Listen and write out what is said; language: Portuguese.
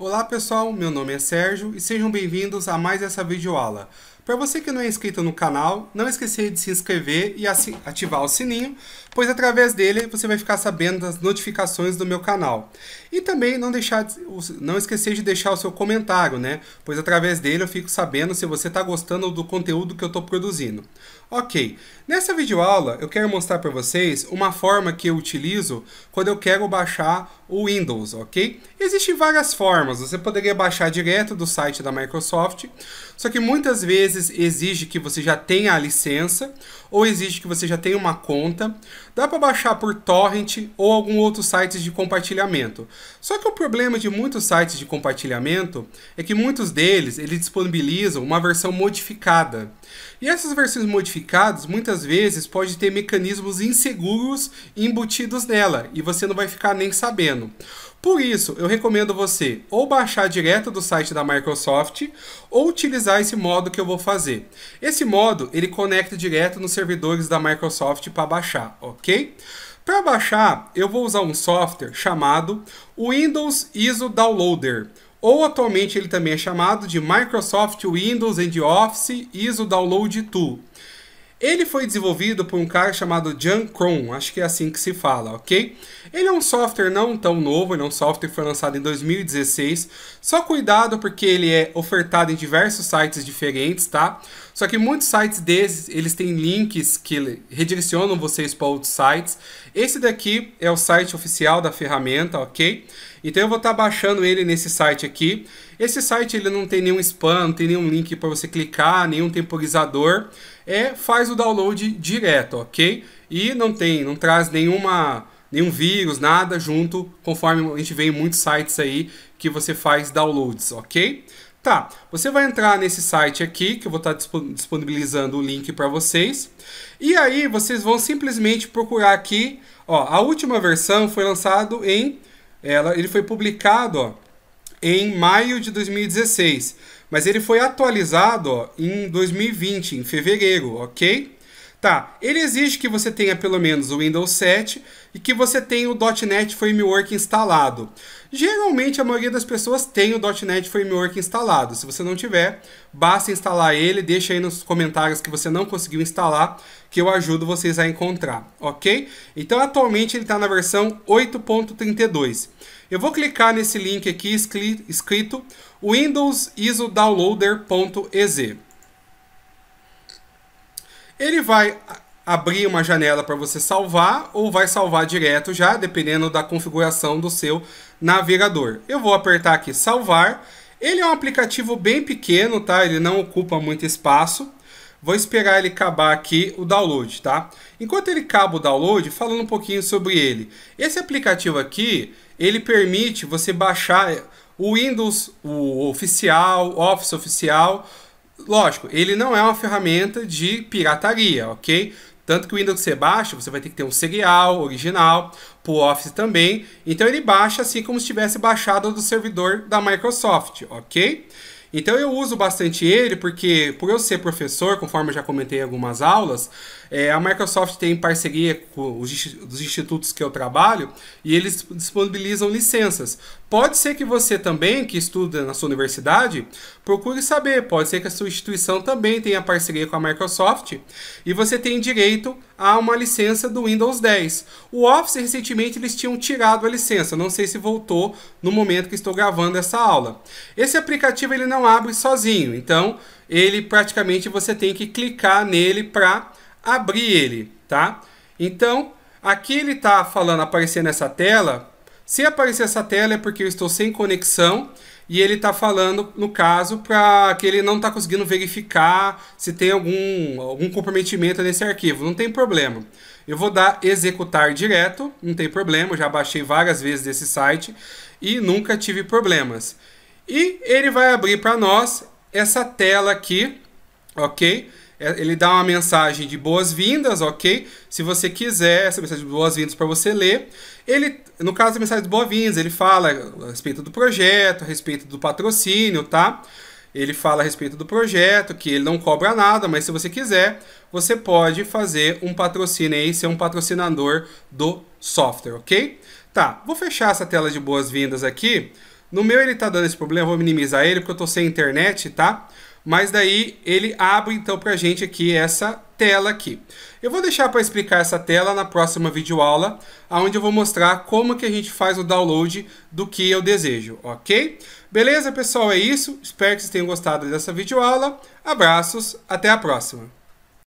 Olá pessoal, meu nome é Sérgio e sejam bem-vindos a mais essa videoaula. Para você que não é inscrito no canal, não esquecer de se inscrever e ativar o sininho, pois através dele você vai ficar sabendo das notificações do meu canal. E também não, deixar, não esquecer de deixar o seu comentário, né? Pois através dele eu fico sabendo se você está gostando do conteúdo que eu estou produzindo. Ok, nessa videoaula eu quero mostrar para vocês uma forma que eu utilizo quando eu quero baixar o Windows, ok? Existem várias formas, você poderia baixar direto do site da Microsoft, só que muitas vezes vezes exige que você já tenha a licença ou exige que você já tenha uma conta. Dá para baixar por torrent ou algum outro site de compartilhamento. Só que o problema de muitos sites de compartilhamento é que muitos deles eles disponibilizam uma versão modificada. E essas versões modificadas muitas vezes pode ter mecanismos inseguros embutidos nela e você não vai ficar nem sabendo. Por isso, eu recomendo você ou baixar direto do site da Microsoft ou utilizar esse modo que eu vou fazer. Esse modo, ele conecta direto nos servidores da Microsoft para baixar, ok? Para baixar, eu vou usar um software chamado Windows ISO Downloader ou atualmente ele também é chamado de Microsoft Windows and Office ISO Download Tool. Ele foi desenvolvido por um cara chamado John Kron, acho que é assim que se fala, ok? Ele é um software não tão novo, ele é um software que foi lançado em 2016. Só cuidado porque ele é ofertado em diversos sites diferentes, tá? Só que muitos sites desses, eles têm links que redirecionam vocês para outros sites. Esse daqui é o site oficial da ferramenta, ok? Então eu vou estar tá baixando ele nesse site aqui. Esse site ele não tem nenhum spam, não tem nenhum link para você clicar, nenhum temporizador. É, faz o download direto, ok? E não tem, não traz nenhuma nenhum vírus, nada junto, conforme a gente vê em muitos sites aí que você faz downloads, ok? Tá, você vai entrar nesse site aqui, que eu vou estar tá disponibilizando o link para vocês. E aí vocês vão simplesmente procurar aqui, ó, a última versão foi lançada em ela, ele foi publicado ó, em maio de 2016, mas ele foi atualizado ó, em 2020, em fevereiro, ok? Tá, ele exige que você tenha pelo menos o Windows 7 e que você tenha o .NET Framework instalado. Geralmente a maioria das pessoas tem o .NET Framework instalado. Se você não tiver, basta instalar ele, deixa aí nos comentários que você não conseguiu instalar, que eu ajudo vocês a encontrar, ok? Então atualmente ele está na versão 8.32. Eu vou clicar nesse link aqui escrito Windows ISO Downloader.exe. Ele vai abrir uma janela para você salvar ou vai salvar direto já, dependendo da configuração do seu navegador. Eu vou apertar aqui salvar. Ele é um aplicativo bem pequeno, tá? Ele não ocupa muito espaço. Vou esperar ele acabar aqui o download, tá? Enquanto ele acaba o download, falando um pouquinho sobre ele. Esse aplicativo aqui, ele permite você baixar o Windows o oficial, Office oficial, Lógico, ele não é uma ferramenta de pirataria, ok? Tanto que o Windows que você baixa, você vai ter que ter um serial original, para o Office também. Então ele baixa assim como se tivesse baixado do servidor da Microsoft, ok? Então eu uso bastante ele porque, por eu ser professor, conforme eu já comentei em algumas aulas, é, a Microsoft tem parceria com os, os institutos que eu trabalho e eles disponibilizam licenças. Pode ser que você também, que estuda na sua universidade, procure saber. Pode ser que a sua instituição também tenha parceria com a Microsoft e você tem direito a uma licença do Windows 10. O Office, recentemente, eles tinham tirado a licença. Não sei se voltou no momento que estou gravando essa aula. Esse aplicativo ele não não abre sozinho. Então, ele praticamente você tem que clicar nele para abrir ele, tá? Então, aqui ele está falando aparecer nessa tela. Se aparecer essa tela é porque eu estou sem conexão e ele está falando, no caso, para que ele não está conseguindo verificar se tem algum, algum comprometimento nesse arquivo. Não tem problema. Eu vou dar executar direto, não tem problema. já baixei várias vezes desse site e nunca tive problemas. E ele vai abrir para nós essa tela aqui, ok? É, ele dá uma mensagem de boas-vindas, ok? Se você quiser essa mensagem de boas-vindas para você ler. Ele, no caso da mensagem de boas-vindas, ele fala a respeito do projeto, a respeito do patrocínio, tá? Ele fala a respeito do projeto, que ele não cobra nada, mas se você quiser, você pode fazer um patrocínio aí, ser um patrocinador do software, ok? Tá, vou fechar essa tela de boas-vindas aqui. No meu ele tá dando esse problema, vou minimizar ele porque eu tô sem internet, tá? Mas daí ele abre então pra gente aqui essa tela aqui. Eu vou deixar para explicar essa tela na próxima videoaula, onde eu vou mostrar como que a gente faz o download do que eu desejo, ok? Beleza, pessoal? É isso. Espero que vocês tenham gostado dessa videoaula. Abraços, até a próxima!